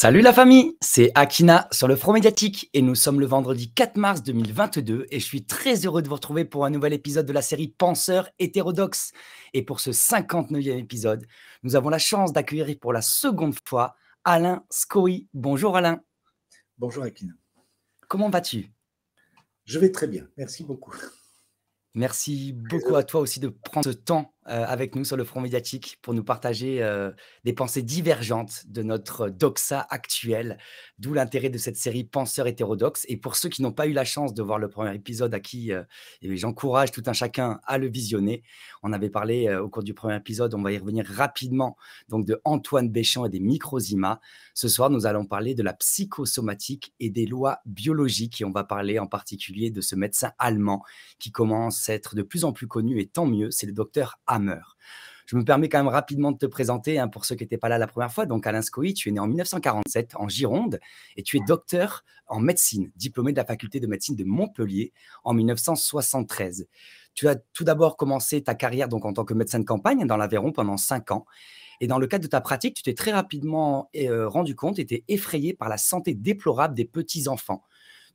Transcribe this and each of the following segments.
Salut la famille, c'est Akina sur le Front Médiatique et nous sommes le vendredi 4 mars 2022 et je suis très heureux de vous retrouver pour un nouvel épisode de la série Penseurs hétérodoxes. Et pour ce 59e épisode, nous avons la chance d'accueillir pour la seconde fois Alain Scoy. Bonjour Alain. Bonjour Akina. Comment vas-tu Je vais très bien, merci beaucoup. Merci beaucoup à toi aussi de prendre ce temps euh, avec nous sur le front médiatique pour nous partager euh, des pensées divergentes de notre doxa actuelle, d'où l'intérêt de cette série Penseurs hétérodoxes. Et pour ceux qui n'ont pas eu la chance de voir le premier épisode, à qui euh, j'encourage tout un chacun à le visionner, on avait parlé au cours du premier épisode, on va y revenir rapidement, donc de Antoine Béchamp et des microzymas. Ce soir, nous allons parler de la psychosomatique et des lois biologiques, et on va parler en particulier de ce médecin allemand qui commence à être de plus en plus connu, et tant mieux, c'est le docteur je me permets quand même rapidement de te présenter hein, pour ceux qui n'étaient pas là la première fois. Donc, Alain Scoï, tu es né en 1947 en Gironde et tu es docteur en médecine, diplômé de la faculté de médecine de Montpellier en 1973. Tu as tout d'abord commencé ta carrière donc en tant que médecin de campagne dans l'Aveyron pendant cinq ans. Et dans le cadre de ta pratique, tu t'es très rapidement euh, rendu compte, tu étais effrayé par la santé déplorable des petits-enfants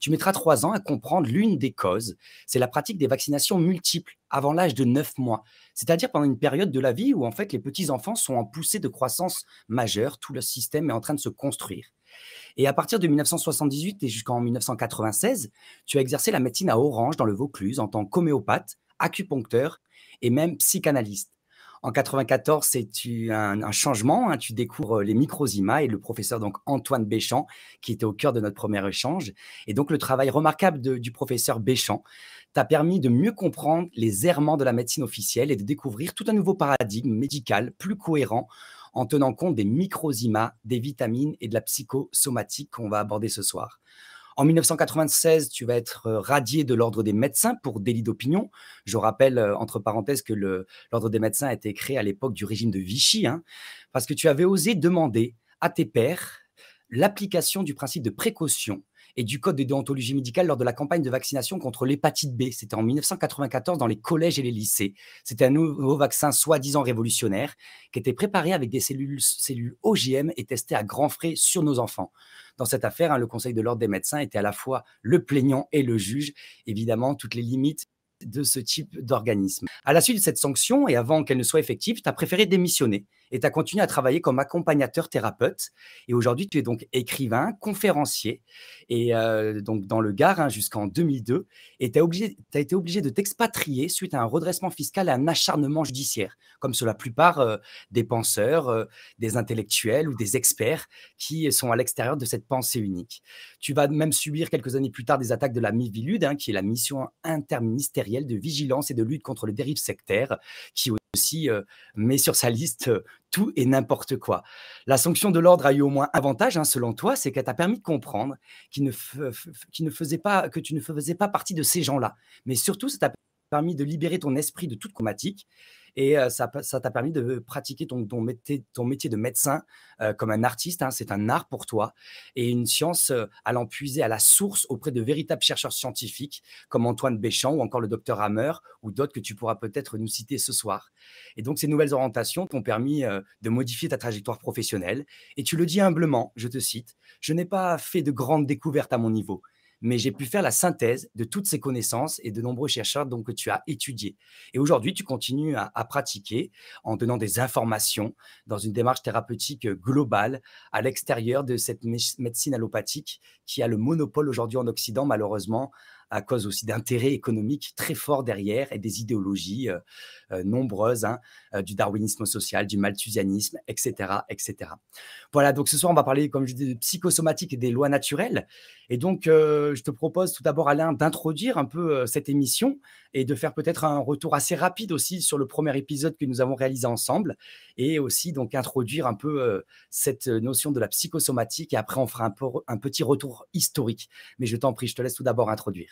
tu mettras trois ans à comprendre l'une des causes. C'est la pratique des vaccinations multiples avant l'âge de neuf mois, c'est-à-dire pendant une période de la vie où en fait les petits-enfants sont en poussée de croissance majeure, tout le système est en train de se construire. Et à partir de 1978 et jusqu'en 1996, tu as exercé la médecine à Orange dans le Vaucluse en tant qu'homéopathe, acupuncteur et même psychanalyste. En 94, c'est un, changement. Hein. tu découvres euh, les microzymas et le professeur donc Antoine Béchamp, qui était au cœur de notre premier échange. Et donc le travail remarquable du professeur Béchamp t'a permis de mieux comprendre les errements de la médecine officielle et de découvrir tout un nouveau paradigme médical plus cohérent en tenant compte des microzymas, des vitamines et de la psychosomatique qu'on va aborder ce soir. En 1996, tu vas être euh, radié de l'ordre des médecins pour délit d'opinion. Je rappelle, euh, entre parenthèses, que l'ordre des médecins a été créé à l'époque du régime de Vichy, hein, parce que tu avais osé demander à tes pères l'application du principe de précaution et du code de déontologie médicale lors de la campagne de vaccination contre l'hépatite B. C'était en 1994 dans les collèges et les lycées. C'était un nouveau vaccin soi-disant révolutionnaire qui était préparé avec des cellules, OGM et testé à grands frais sur nos enfants. Dans cette affaire, hein, le Conseil de l'ordre des médecins était à la fois le plaignant et le juge. Évidemment, toutes les limites de ce type d'organisme. À la suite de cette sanction et avant qu'elle ne soit effective, tu as préféré démissionner et tu as continué à travailler comme accompagnateur thérapeute. Et aujourd'hui, tu es donc écrivain, conférencier et euh, donc dans le Gard hein, jusqu'en 2002. Et tu as, été obligé de t'expatrier suite à un redressement fiscal et un acharnement judiciaire, comme sur la plupart euh, des penseurs, euh, des intellectuels ou des experts qui sont à l'extérieur de cette pensée unique. Tu vas même subir quelques années plus tard des attaques de la MIVILUD, hein, qui est la mission interministérielle de vigilance et de lutte contre le dérive sectaire qui aussi euh, met sur sa liste euh, tout et n'importe quoi. La sanction de l'ordre a eu au moins un avantage, hein, selon toi, c'est qu'elle t'a permis de comprendre qu'il ne faisait pas, que tu ne faisais pas partie de ces gens-là. Mais surtout, ça t'a permis de libérer ton esprit de toute comatique et ça t'a permis de pratiquer ton, métier, de médecin comme un artiste. Hein, c'est un art pour toi et une science allant puiser à la source auprès de véritables chercheurs scientifiques comme Antoine Béchamp ou encore le docteur Hammer ou d'autres que tu pourras peut-être nous citer ce soir. Et donc, ces nouvelles orientations t'ont permis de modifier ta trajectoire professionnelle. Et tu le dis humblement, je te cite, je n'ai pas fait de grandes découvertes à mon niveau mais j'ai pu faire la synthèse de toutes ces connaissances et de nombreux chercheurs dont que tu as étudiés. Et aujourd'hui, tu continues à, pratiquer en donnant des informations dans une démarche thérapeutique globale à l'extérieur de cette médecine allopathique qui a le monopole aujourd'hui en Occident, malheureusement, à cause aussi d'intérêts économiques très forts derrière et des idéologies euh, euh, nombreuses, hein, euh, du darwinisme social, du malthusianisme, etc., etc. Voilà, donc ce soir, on va parler, comme je dis, de psychosomatique et des lois naturelles. Et donc, je te propose tout d'abord, Alain, d'introduire un peu cette émission et de faire peut-être un retour assez rapide aussi sur le premier épisode que nous avons réalisé ensemble et aussi donc introduire un peu cette notion de la psychosomatique et après on fera un petit retour historique. Mais je t'en prie, je te laisse tout d'abord introduire.